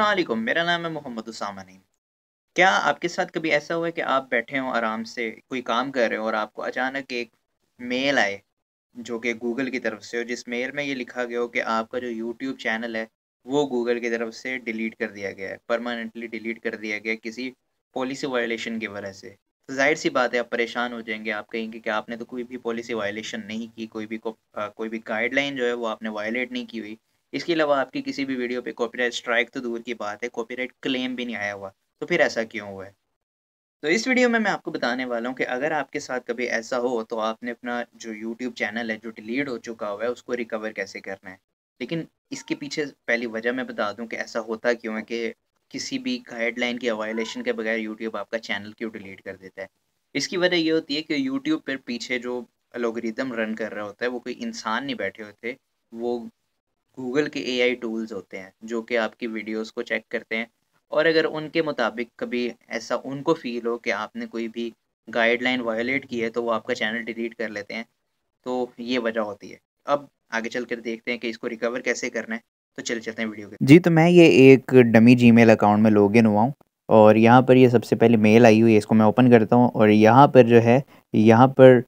अलैकुम मेरा नाम है मोहम्मद उसामा क्या आपके साथ कभी ऐसा हुआ है कि आप बैठे हों आराम से कोई काम कर रहे हो और आपको अचानक एक मेल आए जो कि गूगल की तरफ से हो जिस मेल में ये लिखा गया हो कि आपका जो यूट्यूब चैनल है वो गूगल की तरफ से डिलीट कर दिया गया है परमानेंटली डिलीट कर दिया गया किसी पॉलिसी वायलेशन की वजह से तो जाहिर सी बात है आप परेशान हो जाएंगे आप कहेंगे कि आपने तो कोई भी पॉलिसी वायलेशन नहीं की कोई भी को, आ, कोई भी गाइडलाइन जो है वो आपने वायलेट नहीं की हुई इसके अलावा आपकी किसी भी वीडियो पे कॉपीराइट स्ट्राइक तो दूर की बात है कॉपीराइट क्लेम भी नहीं आया हुआ तो फिर ऐसा क्यों हुआ है तो इस वीडियो में मैं आपको बताने वाला हूँ कि अगर आपके साथ कभी ऐसा हो तो आपने अपना जो यूट्यूब चैनल है जो डिलीट हो चुका हुआ है उसको रिकवर कैसे करना है लेकिन इसके पीछे पहली वजह मैं बता दूँ कि ऐसा होता क्यों है कि किसी भी गाइडलाइन की वायलेशन के बगैर यूट्यूब आपका चैनल क्यों डिलीट कर देता है इसकी वजह ये होती है कि यूट्यूब पर पीछे जो अलोग्रिदम रन कर रहा होता है वो कोई इंसान नहीं बैठे होते वो गूगल के एआई टूल्स होते हैं जो कि आपकी वीडियोस को चेक करते हैं और अगर उनके मुताबिक कभी ऐसा उनको फील हो कि आपने कोई भी गाइडलाइन वायोलेट की है तो वो आपका चैनल डिलीट कर लेते हैं तो ये वजह होती है अब आगे चल कर देखते हैं कि इसको रिकवर कैसे करना है तो चले चलते हैं वीडियो के जी तो मैं ये एक डमी जी अकाउंट में लॉगिन हुआ हूँ और यहाँ पर ये सबसे पहले मेल आई हुई है इसको मैं ओपन करता हूँ और यहाँ पर जो है यहाँ पर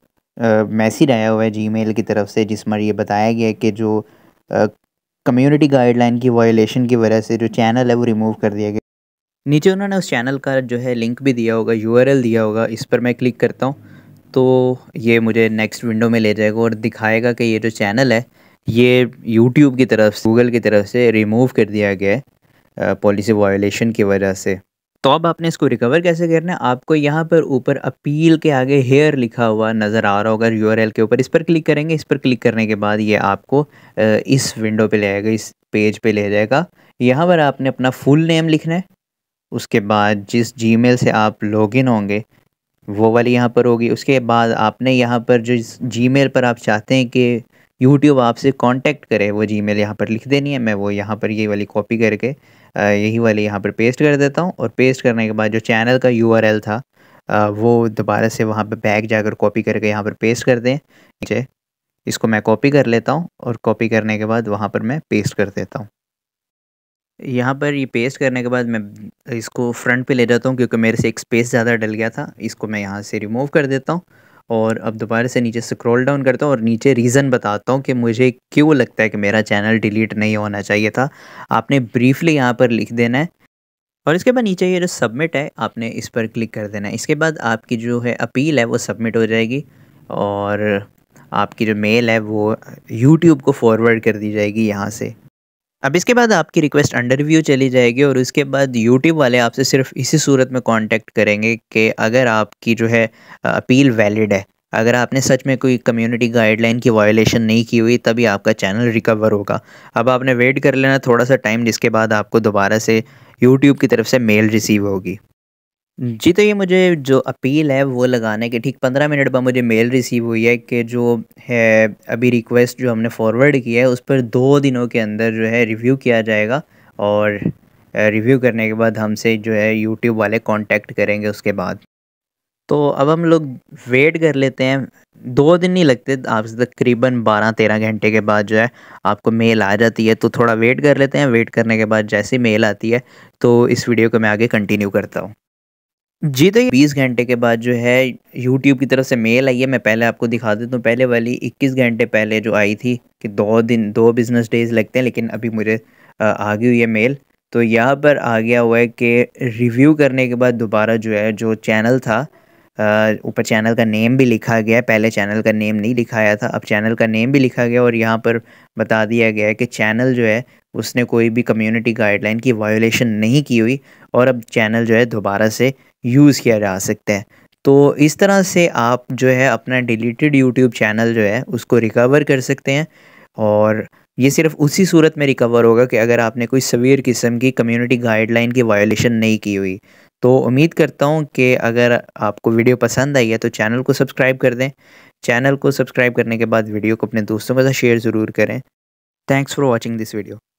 मैसेज आया हुआ है जी की तरफ से जिसमें ये बताया गया है कि जो कम्युनिटी गाइडलाइन की वायलेशन की वजह से जो चैनल है वो रिमूव कर दिया गया नीचे उन्होंने उस चैनल का जो है लिंक भी दिया होगा यू दिया होगा इस पर मैं क्लिक करता हूँ तो ये मुझे नेक्स्ट विंडो में ले जाएगा और दिखाएगा कि ये जो चैनल है ये यूट्यूब की तरफ गूगल की तरफ से रिमूव कर दिया गया है पॉलिसी वायोलेशन की वजह से तो अब आपने इसको रिकवर कैसे करना है आपको यहाँ पर ऊपर अपील के आगे हेयर लिखा हुआ नज़र आ रहा होगा एल के ऊपर इस पर क्लिक करेंगे इस पर क्लिक करने के बाद ये आपको इस विंडो पे ले आएगा इस पेज पे ले जाएगा यहाँ पर आपने अपना फुल नेम लिखना है उसके बाद जिस मेल से आप लॉगिन होंगे वो वाली यहाँ पर होगी उसके बाद आपने यहाँ पर जो मेल पर आप चाहते हैं कि यूट्यूब आपसे कॉन्टैक्ट करे वो जी मेल यहाँ पर लिख देनी है मैं वो यहाँ पर ये वाली कॉपी करके यही वाली यहाँ पर पेस्ट कर देता हूँ और पेस्ट करने के बाद जो चैनल का यू था वो दोबारा से वहाँ पर बैग जाकर कॉपी करके यहाँ पर पेस्ट कर दें नीचे इसको मैं कॉपी कर लेता हूँ और कॉपी करने के बाद वहाँ पर मैं पेस्ट कर देता हूँ यहाँ पर ये पेस्ट करने के बाद मैं इसको फ्रंट पे ले जाता हूँ क्योंकि मेरे से एक स्पेस ज़्यादा डल गया था इसको मैं यहाँ से रिमूव कर देता हूँ और अब दोबारा से नीचे स्क्रॉल डाउन करता हूँ और नीचे रीज़न बताता हूँ कि मुझे क्यों लगता है कि मेरा चैनल डिलीट नहीं होना चाहिए था आपने ब्रीफली यहाँ पर लिख देना है और इसके बाद नीचे ये जो सबमिट है आपने इस पर क्लिक कर देना है इसके बाद आपकी जो है अपील है वो सबमिट हो जाएगी और आपकी जो मेल है वो यूट्यूब को फॉरवर्ड कर दी जाएगी यहाँ से अब इसके बाद आपकी रिक्वेस्ट अंडर रिव्यू चली जाएगी और उसके बाद यूट्यूब वाले आपसे सिर्फ इसी सूरत में कांटेक्ट करेंगे कि अगर आपकी जो है अपील वैलिड है अगर आपने सच में कोई कम्युनिटी गाइडलाइन की वायलेशन नहीं की हुई तभी आपका चैनल रिकवर होगा अब आपने वेट कर लेना थोड़ा सा टाइम जिसके बाद आपको दोबारा से यूट्यूब की तरफ से मेल रिसीव होगी जी, तो ये मुझे जो अपील है वो लगाने के ठीक पंद्रह मिनट बाद मुझे मेल रिसीव हुई है कि जो है अभी रिक्वेस्ट जो हमने फॉरवर्ड की है उस पर दो दिनों के अंदर जो है रिव्यू किया जाएगा और रिव्यू करने के बाद हमसे जो है यूट्यूब वाले कांटेक्ट करेंगे उसके बाद। तो अब हम लोग वेट कर लेते हैं दो दिन नहीं लगते आपसे तकरीबन बारह तेरह घंटे के बाद जो है आपको मेल आ जाती है तो थोड़ा वेट कर लेते हैं वेट करने के बाद जैसे मेल आती है तो इस वीडियो को मैं आगे कंटिन्यू करता हूँ। जी, तो ये बीस घंटे के बाद जो है यूट्यूब की तरफ से मेल आई है, मैं पहले आपको दिखा देता हूँ, पहले वाली 21 घंटे पहले जो आई थी कि दो दिन दो बिज़नेस डेज़ लगते हैं, लेकिन अभी मुझे आ गई हुई है मेल। तो यहाँ पर आ गया हुआ है कि रिव्यू करने के बाद दोबारा जो है जो चैनल था ऊपर चैनल का नेम भी लिखा गया है, पहले चैनल का नेम नहीं लिखाया था, अब चैनल का नेम भी लिखा गया और यहाँ पर बता दिया गया है कि चैनल जो है उसने कोई भी कम्युनिटी गाइडलाइन की वायोलेशन नहीं की हुई और अब चैनल जो है दोबारा से यूज़ किया जा सकता है तो इस तरह से आप जो है अपना डिलीटेड यूट्यूब चैनल जो है उसको रिकवर कर सकते हैं और ये सिर्फ उसी सूरत में रिकवर होगा कि अगर आपने कोई सवीर किस्म की कम्युनिटी गाइडलाइन की वायोलेशन नहीं की हुई तो उम्मीद करता हूँ कि अगर आपको वीडियो पसंद आई है तो चैनल को सब्सक्राइब कर दें चैनल को सब्सक्राइब करने के बाद वीडियो को अपने दोस्तों के साथ शेयर ज़रूर करें thanks for watching this video